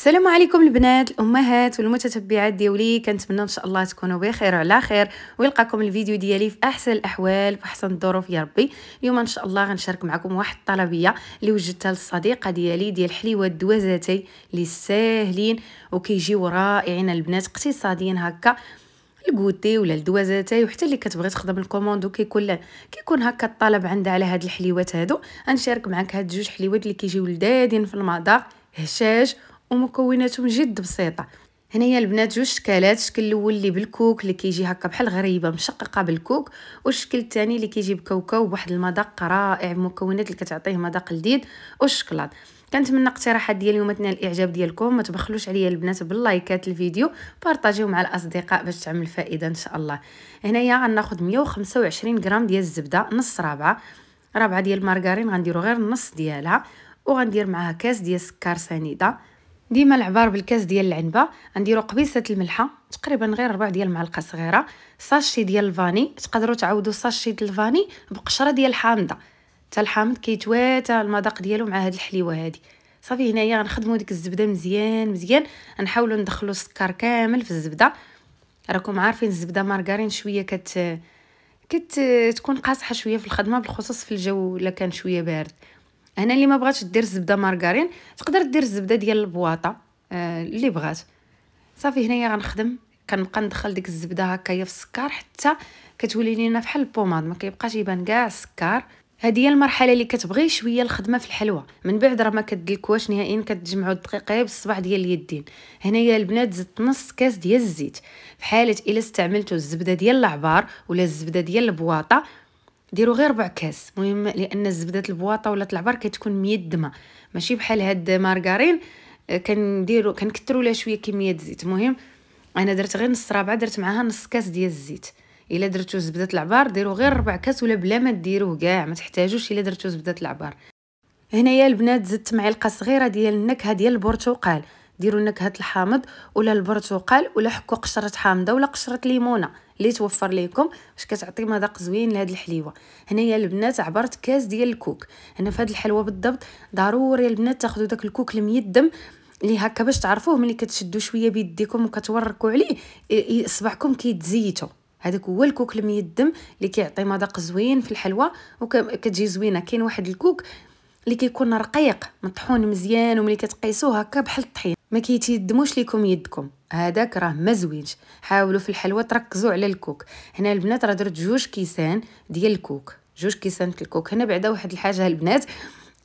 السلام عليكم البنات الامهات والمتتبعات ديولي كنتمنى ان شاء الله تكونوا بخير وعلى خير ويلقاكم الفيديو ديالي في احسن الاحوال في احسن الظروف يا ربي اليوم ان شاء الله غنشارك معكم واحد الطلبيه اللي وجدتها للصديقه ديالي ديال حليوات دوازاتي اللي ساهلين وكيجيو رائعين البنات اقتصاديين هكا الكوتي ولا الدوازاتي وحتى اللي كتبغي تخدم الكوموندو كيكون كيكون هكا الطلب عندها على هاد الحليوات هادو غنشارك معك هاد جوج حليوات اللي كيجيو لذادين في المذاق هشاش ومكوناتهم جد بسيطه هنايا البنات جوج شكالات الشكل الاول اللي بالكوك اللي كيجي هكا بحال غريبه مشققه بالكوك والشكل الثاني اللي كيجي بكاوكاو بواحد المذاق رائع المكونات اللي كتعطيه مذاق لذيذ والشكلاط كنتمنى اقتراحات ديالي تنال الاعجاب ديالكم ما تبخلوش عليا البنات باللايكات الفيديو بارطاجيو مع الاصدقاء باش تعمل فائده ان شاء الله هنايا غناخذ 125 غرام ديال الزبده نص رابعه رابعه ديال المارغرين غنديرو غير النص ديالها وغندير معها كاس ديال السكر سنيده ديما العبار بالكاس ديال العنبه غنديرو قبيصه الملحه تقريبا غير ربع ديال المعلقه صغيره ساشي ديال الفاني تقدروا تعوضوا ساشي ديال الفاني بقشره ديال الحامضه حتى الحامض كيتواتى المذاق ديالو مع هاد الحليوه هادي صافي هنايا غنخدموا ديك الزبده مزيان مزيان غنحاولوا ندخلوا السكر كامل في الزبده راكم عارفين الزبده مارغرين شويه كت كت تكون قاصحه شويه في الخدمه بالخصوص في الجو الا كان شويه بارد هنا اللي ما بغاتش دير زبده مارغرين تقدر دير الزبده ديال البواطه آه اللي بغات صافي هنايا غنخدم كنبقى ندخل ديك الزبده هكايا في السكر حتى كتولي لينا بحال البوماد ما كيبقاش يبان كاع السكر هذه هي المرحله اللي كتبغي شويه الخدمه في الحلوى من بعد راه ما كدلكواش نهائيا كتجمعوا الدقيق بالصباع ديال اليدين هنايا البنات زدت نص كاس ديال الزيت في حاله الا استعملتوا الزبده ديال العبار ولا الزبده ديال البواطه ديروا غير ربع كاس مهم لان الزبده البواطه ولا العبر كتكون ميدمه ماشي بحال هاد مارغارين آه، كنديروا كنكثروا لها شويه كميه الزيت مهم انا درت غير نص رابعه درت معاها نص كاس ديال الزيت الا درتو زبده العبار ديروا غير ربع كاس ولا بلا ما ديروه كاع ما تحتاجوش الا درتو زبده العبار هنايا البنات زدت معلقه صغيره ديال النكهه ديال البرتقال ديروا نكهه الحامض ولا البرتقال ولا حكوا قشره حامضه ولا قشره ليمونه اللي توفر ليكم باش كتعطي مذاق زوين لهاد الحليوه هنايا البنات عبرت كاس ديال الكوك هنا في هاد الحلوه بالضبط ضروري البنات تاخذوا داك الكوك الميدم اللي هكا باش تعرفوه ملي كتشدوا شويه بيديكم وكتوركوا عليه صبعكم كيتزيتوا هذاك هو الكوك الميدم اللي كيعطي مذاق زوين في الحلوه وكتجي زوينه كاين واحد الكوك اللي كيكون رقيق مطحون مزيان وملي كتقيسوه هكا بحال الطحين ما كيتيدموش ليكم يدكم هذاك راه ما زوينش حاولوا في الحلوه تركزوا على الكوك هنا البنات راه درت جوج كيسان ديال الكوك جوج كيسان الكوك هنا بعدا واحد الحاجه البنات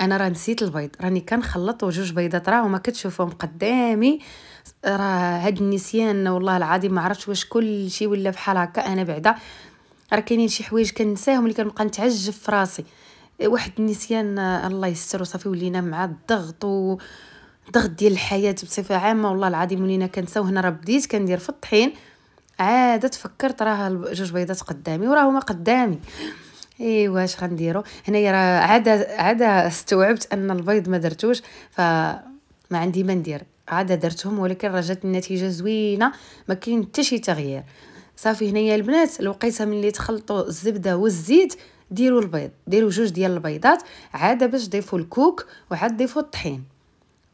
انا راه نسيت البيض راني كنخلط وجوج بيضات راهما كتشوفهم قدامي راه هاد النسيان والله العظيم ما عرفتش واش كلشي ولا بحال هكا انا بعدا راه كاينين شي حوايج كنساهم اللي كنبقى نتعجب في راسي واحد النسيان الله يستر وصافي ولينا مع الضغط و الضغط ديال الحياه بصفه عامه والله العظيم ولينا كنساو هنا راه بديت كندير في الطحين عاد تفكرت راه جوج بيضات قدامي وراهما قدامي ايوا اش غنديروا هنايا راه عاد عاد استوعبت ان البيض ما درتوش فما عندي ما ندير عاد درتهم ولكن راه جات النتيجه زوينه ما كاين حتى شي تغيير صافي هنايا البنات الوقيته ملي تخلطوا الزبده والزيت ديروا البيض ديروا جوج ديال البيضات عاد باش ضيفوا الكوك وعاد ضيفوا الطحين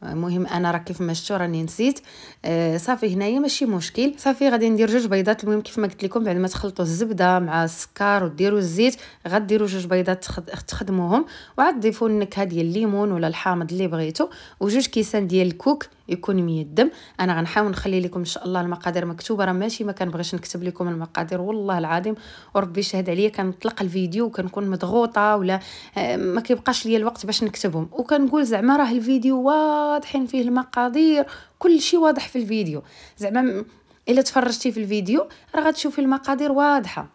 المهم انا راه كيف ما شفتوا راني نسيت آه صافي هنايا ماشي مشكل صافي غادي ندير جوج بيضات المهم كيف ما قلت لكم بعد ما تخلطوا الزبده مع السكر وديروا الزيت غديروا جوج بيضات تخدموهم وعاد ضيفوا النكهه ديال الليمون ولا الحامض اللي بغيتو وجوج كيسان ديال الكوك يكون مية الدم انا غنحاول نخلي لكم ان شاء الله المقادير مكتوبه راه ماشي ما كنبغيش نكتب لكم المقادير والله العظيم وربي يشهد عليا كنطلق الفيديو وكنكون مضغوطه ولا آه، ما كيبقاش ليا الوقت باش نكتبهم وكنقول زعما راه الفيديو واضحين فيه المقادير كل شيء واضح في الفيديو زعما الا تفرجتي في الفيديو راه غتشوفي المقادير واضحه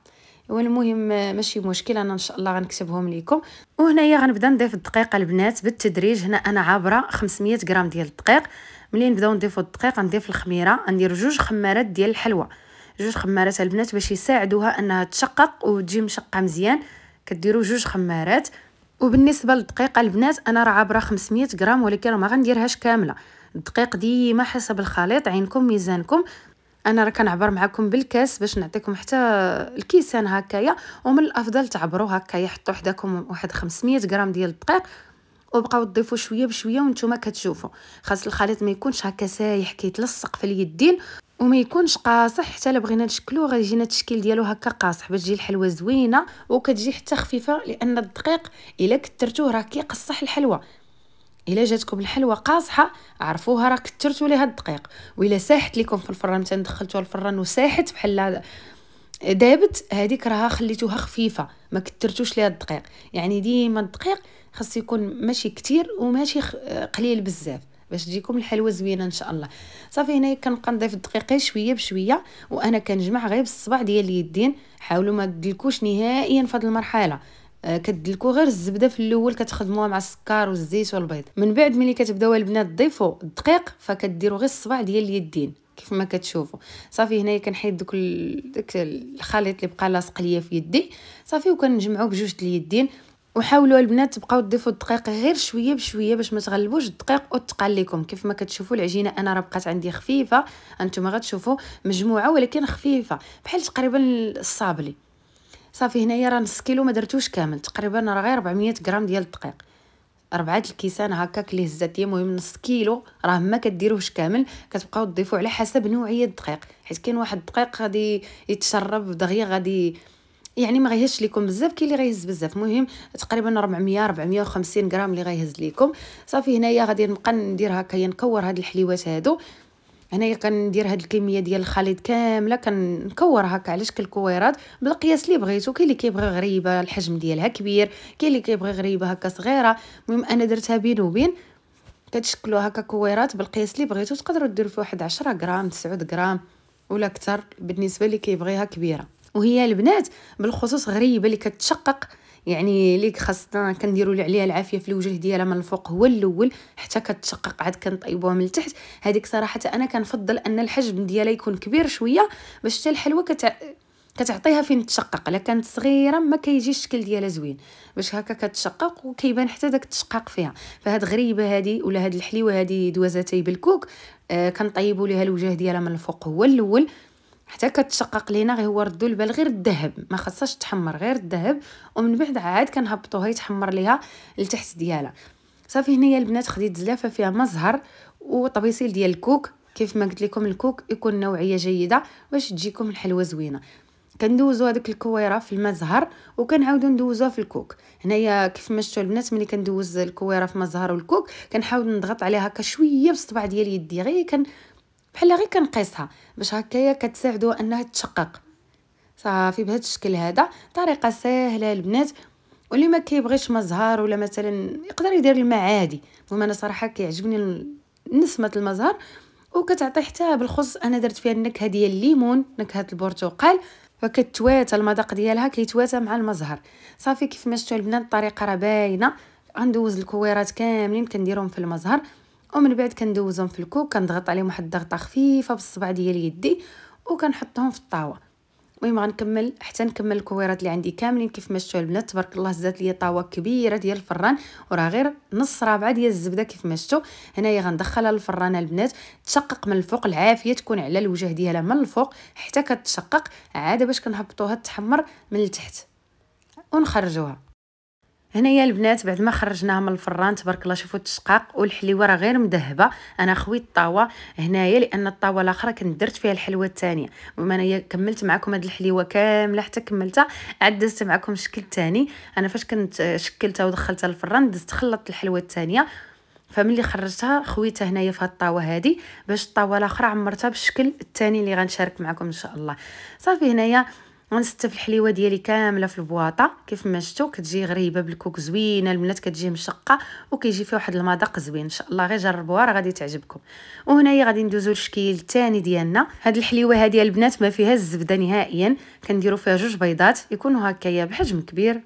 والمهم آه، ماشي مشكل انا ان شاء الله غنكتبهم لكم وهنايا غنبدا نضيف الدقيق البنات بالتدريج هنا انا عابره 500 غرام ديال الدقيق ملي نبداو نضيفو الدقيق نضيف الخميره ندير جوج خمارات ديال الحلوى جوج خمارات البنات باش يساعدوها انها تشقق وتجي مشقه مزيان كديروا جوج خمارات وبالنسبه للدقيق البنات انا راه عابره 500 غرام ولكن ما غنديرهاش كامله الدقيق ديما حسب الخليط عينكم ميزانكم انا راه كنعبر معكم بالكاس باش نعطيكم حتى الكيسان هكايا ومن الافضل تعبروا هكايا حطوا حداكم واحد 500 غرام ديال الدقيق وبقاو تضيفوا شويه بشويه وانتم كتشوفوا خاص الخليط ما يكونش هكا سايح كيتلصق في اليدين وما يكونش قاصح حتى الا بغينا نشكلو غيجينا التشكيل ديالو هكا قاصح باش تجي الحلوه زوينه وكتجي حتى خفيفه لان الدقيق الا كثرتوه راه كيقصح الحلوه الا جاتكم الحلوه قاصحه عرفوها راه كثرتوا ليها الدقيق والا ساحت لكم في الفران مثلا دخلتوها الفران وساحت بحال دابت هذيك راها خليتوها خفيفه ما كثرتوش ليها الدقيق يعني ديما الدقيق خاص يكون ماشي كتير وماشي قليل بزاف باش تجيكم الحلوه زوينه ان شاء الله صافي هنايا كنبقى نضيف الدقيق شويه بشويه وانا كنجمع غير بالصبع ديال اليدين حاولوا ما تدلكوش نهائيا في هذه المرحله آه، كدلكو غير الزبده في الاول كتخدموها مع السكر والزيت والبيض من بعد ملي كتبداو البنات تضيفوا الدقيق فكديروا غير الصبع ديال اليدين كيف ما كتشوفوا صافي هنايا كنحيد دوك داك الخليط اللي بقى لاصق ليا في يدي صافي وكنجمعو بجوج اليدين وحاولوا البنات تبقاو تضيفوا الدقيق غير شويه بشويه باش ما تغلبوش الدقيق وتقال لكم كيف ما كتشوفوا العجينه انا راه بقات عندي خفيفه انتم غتشوفوا مجموعه ولكن خفيفه بحال تقريبا الصابلي صافي هنايا راه نص كيلو ما درتوش كامل تقريبا راه غير 400 غرام ديال الدقيق ربعه الكيسان هكاك اللي هزات هي المهم نص كيلو راه ما كديروهش كامل كتبقاو تضيفوا على حسب نوعيه الدقيق حيت كاين واحد الدقيق غادي يتشرب دغيا غادي يعني ما غيهزش لكم بزاف كاين اللي غيهز بزاف المهم تقريبا 400 450 غرام اللي غيهز لكم صافي هنايا غادي نبقى ندير هكا نكور هاد الحليوات هادو هنايا كندير هاد الكميه ديال الخليط كامله كنكور هكا على شكل كويرات بالقياس اللي بغيتو كاين اللي كيبغي غريبه الحجم ديالها كبير كاين اللي كيبغي غريبه هكا صغيره المهم انا درتها بين وبين كتشكلوا هكا كويرات بالقياس اللي بغيتو تقدروا ديروا فيه واحد 10 غرام 9 غرام ولا اكثر بالنسبه اللي كيبغيها كبيره وهي البنات بالخصوص غريبه اللي كتشقق يعني ليك خاصنا كنديروا لي عليها العافيه في الوجه ديالها من الفوق هو الاول حتى كتشقق عاد كنطيبوها من التحت هذيك صراحه انا كنفضل ان الحجم ديالها يكون كبير شويه باش حتى الحلوه كتع... كتعطيها فين تشقق الا كانت صغيره ما كيجيش الشكل ديالها زوين باش هكا كتشقق وكيبان حتى داك التشقاق فيها فهاد غريبه هادي ولا هاد الحليوه هادي دوازاتي بالكوك آه كنطيبوا ليها الوجه ديالها من الفوق هو الاول حتى كتشقق لينا غير هو ردو البال غير الذهب ما خصهاش تحمر غير الذهب ومن بعد عاد كنهبطوها يتحمر ليها لتحت ديالها صافي هنايا البنات خديت زلافه فيها مزهر وطبيصيل ديال الكوك كيف ما قلت لكم الكوك يكون نوعيه جيده باش تجيكم الحلوه زوينه كندوزو هذوك الكويره في المزهر وكنعاودو ندوزوها في الكوك هنايا كيف ما شفتوا البنات ملي كندوز الكويره في المزهر والكوك كنحاول نضغط عليها هكا شويه بصبع ديال يدي غير كن بحال غير كنقيسها باش هكايا كتساعدو انها تشقق صافي بهذا الشكل هذا طريقه سهله البنات واللي ما كيبغيش مزهر ولا مثلا يقدر يدير الماء عادي المهم انا صراحه كيعجبني نسمه المزهر وكتعطي حتى بالخص انا درت فيها النكهه ديال الليمون نكهه البرتقال وكتواتى المذاق ديالها كيتواتى مع المزهر صافي كيف ما شفتوا البنات الطريقه راه باينه غندوز الكويرات كاملين كنديرهم في المزهر ومن بعد كندوزهم في الكوك كنضغط عليهم واحد الضغطه خفيفه بالصبع ديال يدي وكنحطهم في الطاوه المهم غنكمل حتى نكمل الكويرات اللي عندي كاملين كيف ما شفتوا البنات تبارك الله زادت لي طاوه كبيره ديال الفران وراه غير نص رابعه ديال الزبده كيف ما شفتوا هنايا غندخلها للفران البنات تشقق من الفوق العافيه تكون على الوجه ديالها من الفوق حتى كتشقق عاد باش كنهبطوها تحمر من التحت ونخرجوها هنايا البنات بعد ما خرجناها من الفران تبارك الله شوفوا التشقاق والحليوه راه غير مذهبه انا خويت الطاوه هنايا لان الطاوه الاخرى كنت درت فيها الحلوه الثانيه المهم انايا كملت معكم هاد الحليوه كامله حتى كملتها عاد دزت معكم الشكل الثاني انا فاش كنت شكلتها ودخلتها الفران دزت خلطت الحلوه الثانيه فملي خرجتها خويتها هنايا في هاد الطاوه هادي باش الطاوه الاخرى عمرتها بالشكل الثاني اللي غنشارك معكم ان شاء الله صافي هنايا غنستف الحليوه ديالي كامله في البواطه كيف ما شفتوا كتجي غريبه بالكوك زوينه البنات كتجي مشقه وكيجي فيها واحد المذاق زوين ان شاء الله غير جربوها راه غادي تعجبكم وهنايا غادي ندوزو للشكل الثاني ديالنا هاد الحليوه هادي البنات ما فيها الزبده نهائيا كنديروا فيها جوج بيضات يكونوا هكايا بحجم كبير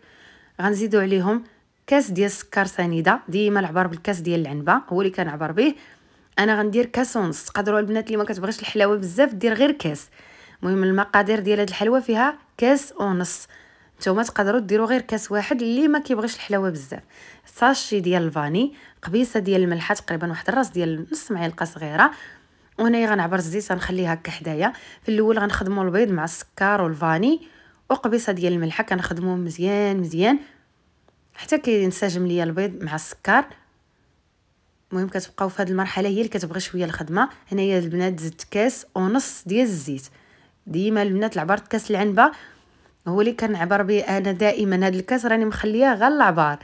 غنزيدوا عليهم كاس ديال السكر سنيده ديما العبار بالكاس ديال العنبه هو اللي كنعبر به انا غندير كاس ونص تقدروا البنات اللي ما كتبغيش الحلاوه بزاف دير غير كاس المهم المقادير ديال هاد الحلوه فيها كاس ونص نتوما تقدروا ديروا غير كاس واحد اللي ما كيبغيش الحلاوه بزاف ساشي ديال الفاني قبيصه ديال الملح تقريبا واحد الراس ديال نص معلقه صغيره وهنايا غنعبر الزيت غنخليه هكا حدايا في الاول غنخدموا البيض مع السكر والفاني وقبيصه ديال الملح كنخدموه مزيان مزيان حتى كينسجم ليا البيض مع السكر المهم كتبقاو في هذه المرحله هي اللي كتبغي شويه الخدمه هنايا البنات زدت كاس ونص ديال الزيت ديما البنات العبار كاس العنبه هو اللي كنعبر به انا دائما هذا الكاس راني مخليه غير العبار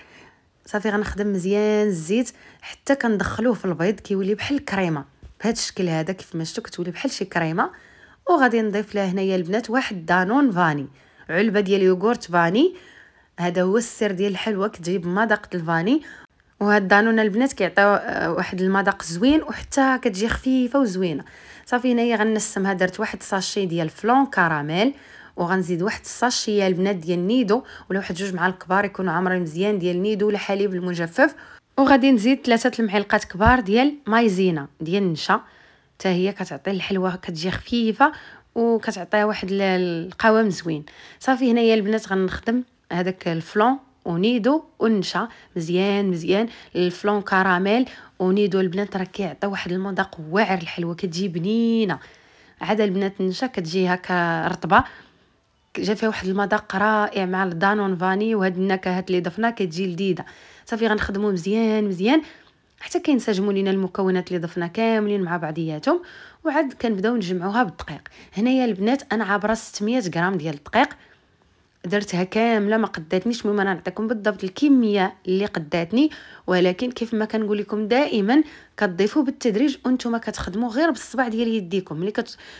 صافي غنخدم مزيان الزيت حتى كندخلوه في البيض كيولي بحال الكريمه بهذا الشكل هذا كيف ما شفتوا كتولي بحال شي كريمه وغادي نضيف لها هنايا البنات واحد دانون فاني علبه ديال يوغورت فاني هذا هو السر ديال الحلوه كتجيب مذاق الفاني وهاد دانونا البنات كيعطيو آه، واحد المذاق زوين وحتى كتجي خفيفه وزوينه صافي هنايا غنسمها درت واحد ساشي ديال فلون كراميل وغنزيد واحد الساشيه البنات ديال نيدو ولا واحد جوج معالق كبار يكونوا عامرين مزيان ديال نيدو ولا حليب المجفف وغادي نزيد ثلاثه المعلقات كبار ديال مايزينا ديال النشا حتى هي كتعطي الحلوه كتجي خفيفه وكتعطيها واحد القوام زوين صافي هنايا البنات غنخدم هذاك الفلون ونيدو ونشا مزيان مزيان الفلون كراميل ونيدو البنات راه كيعطي واحد المذاق واعر الحلوه كتجي بنينه عاد البنات النشا كتجي هكا رطبه جا فيها واحد المذاق رائع مع الدانون فاني وهاد النكهات اللي ضفنا كتجي لذيذه صافي غنخدمو مزيان مزيان حتى كينسجموا لينا المكونات اللي ضفنا كاملين مع بعضياتهم وعاد كنبداو نجمعوها بالدقيق هنايا البنات انا عابره 600 غرام ديال الدقيق درتها كامله ما قداتنيش المهم انا نعطيكم بالضبط الكميه اللي قداتني ولكن كيف ما كنقول لكم دائما كتضيفوا بالتدريج وانتم كتخدموا غير بالصبع ديال يديكم ملي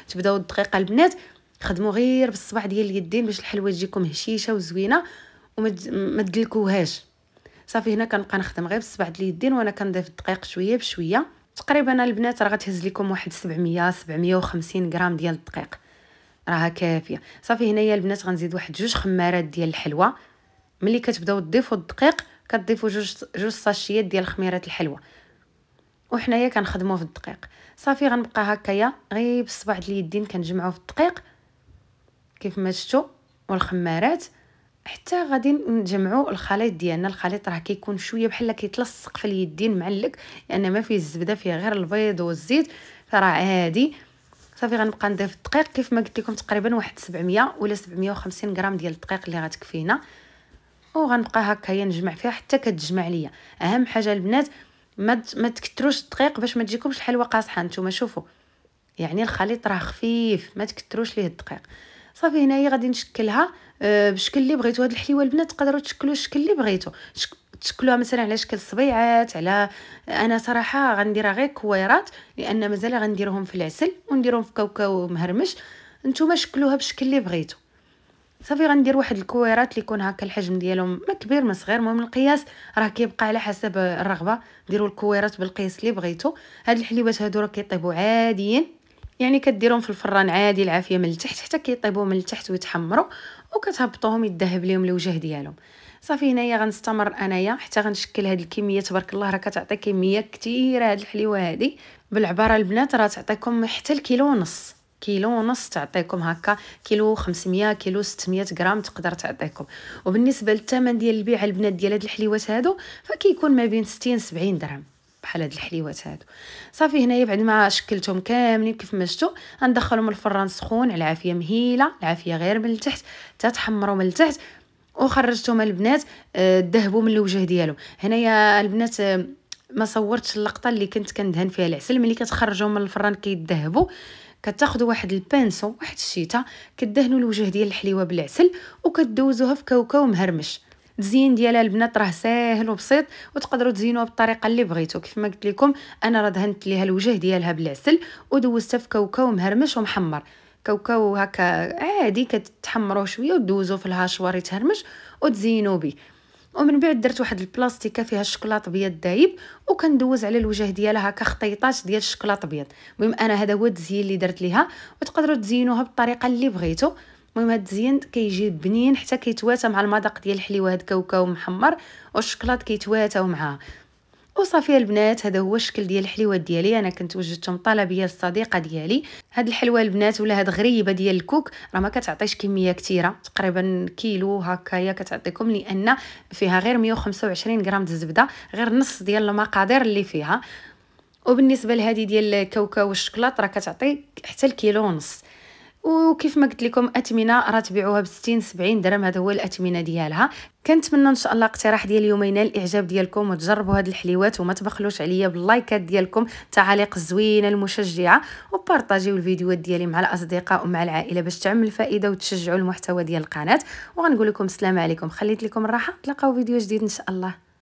كتبداو الدقيقه البنات خدموا غير بالصبع ديال اليدين باش الحلوه تجيكم هشيشه وزوينه وما تدلكوهاش صافي هنا كنبقى نخدم غير بالصبع ديال اليدين وانا كنضيف الدقيق شويه بشويه تقريبا البنات راه غتهز لكم واحد 700 750 غرام ديال الدقيق راها كافيه صافي هنايا البنات غنزيد واحد جوج خمارات ديال الحلوى ملي كتبداو تضيفوا الدقيق كتضيفوا جوج جوج صاشيات ديال خميره الحلوى وحنايا كنخدموا في الدقيق صافي غنبقى هكايا غير بالصبع ديال اليدين كنجمعوا في الدقيق كيف ما شفتوا والخمارات حتى غادي نجمعوا الخليط ديالنا الخليط راه كيكون شويه بحال كيتلصق في اليدين معلك لان يعني ما فيه الزبده فيه غير البيض والزيت فراه عادي صافي غنبقى نضيف الدقيق كيف ما قلت لكم تقريبا واحد 700 ولا 750 غرام ديال الدقيق اللي غتكفينا وغنبقى هي نجمع فيها حتى كتجمع ليا اهم حاجه البنات ما ما تكثروش الدقيق باش ما تجيكمش الحلوه قاصحه نتوما شوفوا يعني الخليط راه خفيف ما تكثروش ليه الدقيق صافي هنايا غادي نشكلها آه، بشكل اللي بغيتو هاد الحليوه البنات تقدروا تشكلوا الشكل اللي بغيتو تشكلوها مثلا على شكل صبيعات على انا صراحه غنديرها غير كويرات لان مازال غنديرهم في العسل ونديرهم في كاوكاو مهرمش نتوما شكلوها بالشكل اللي بغيتو صافي غندير واحد الكويرات اللي يكون هكا الحجم ديالهم ما كبير ما صغير المهم القياس راه كيبقى على حسب الرغبه ديروا الكويرات بالقياس اللي بغيتو هاد الحليوات هادو راه كيطيبوا عاديين يعني كديرهم في الفران عادي العافيه من التحت حتى كيطيبوا من التحت ويتحمروا وكتهبطوهم يذهب ليهم الوجه ديالهم صافي هنايا غنستمر انايا حتى غنشكل هاد الكميه تبارك الله راه كتعطي كميه كثيره هاد الحليوه هادي بالعباره البنات راه تعطيكم حتى الكيلو ونص كيلو ونص تعطيكم هكا كيلو 500 كيلو 600 غرام تقدر تعطيكم وبالنسبه للثمن ديال البيع البنات ديال هاد الحليوات هادو فكيكون ما بين 60 70 درهم بحال هاد الحليوات هادو صافي هنايا بعد ما شكلتهم كاملين كيف ما شفتوا غندخلهم الفران سخون على عافيه مهيله العافيه غير من التحت تتحمروا من التحت وخرجتهم البنات آه، ذهبوا من الوجه ديالهم هنايا البنات آه، ما صورتش اللقطه اللي كنت كندهن فيها العسل ملي كتخرجوا من الفران كيدهبوا كتاخذوا واحد البانسو واحد الشيطه كدهنوا الوجه ديال الحليوه بالعسل وكدوزوها في كاوكاو مهرمش التزيين ديالها البنات راه ساهل وبسيط وتقدروا تزينوها بالطريقه اللي بغيتو كيف ما قلت لكم انا راه دهنت ليها الوجه ديالها بالعسل ودوزتها في كاوكاو مهرمش ومحمر كاوكاو هكا عادي آه، كتحمروه شويه ودوزو في الهاشوار يتهرمش وتزينو به ومن بعد درت واحد البلاستيكه فيها الشكلاط ابيض دايب وكندوز على الوجه ديالها هكا خطيطات ديال الشكلاط ابيض المهم انا هذا هو التزيين اللي درت ليها وتقدروا تزينوها بالطريقه اللي بغيتو المهم هاد التزيين كيجي بنين حتى كيتواتى مع المذاق ديال الحليوه هاد كاوكاو محمر والشكلاط كيتواتاو معاها وصافي البنات هذا هو الشكل ديال الحليوات ديالي انا كنت وجدتهم طلبيه الصديقه ديالي هاد الحلوه البنات ولا هاد غريبه ديال الكوك راه ما كتعطيش كميه كثيره تقريبا كيلو هكايا كتعطيكم لان فيها غير 125 غرام د الزبده غير نص ديال المقادير اللي فيها وبالنسبه لهذه ديال الكاوكاو والشكلاط راه كتعطي حتى الكيلو ونص وكيف ما قلت لكم اثمنه راه تبيعوها ب 60 70 درهم هذا هو الاثمنه ديالها كنتمنى ان شاء الله اقتراح ديال اليومين ينال الاعجاب ديالكم وتجربوا هاد الحليوات وما تبخلوش عليا باللايكات ديالكم التعاليق الزوينه المشجعه وبارطاجيو الفيديوهات ديالي مع الاصدقاء ومع العائله باش تعمل فائده وتشجعوا المحتوى ديال القناه وغنقول لكم السلام عليكم خليت لكم الراحه نتلاقاو فيديو جديد ان شاء الله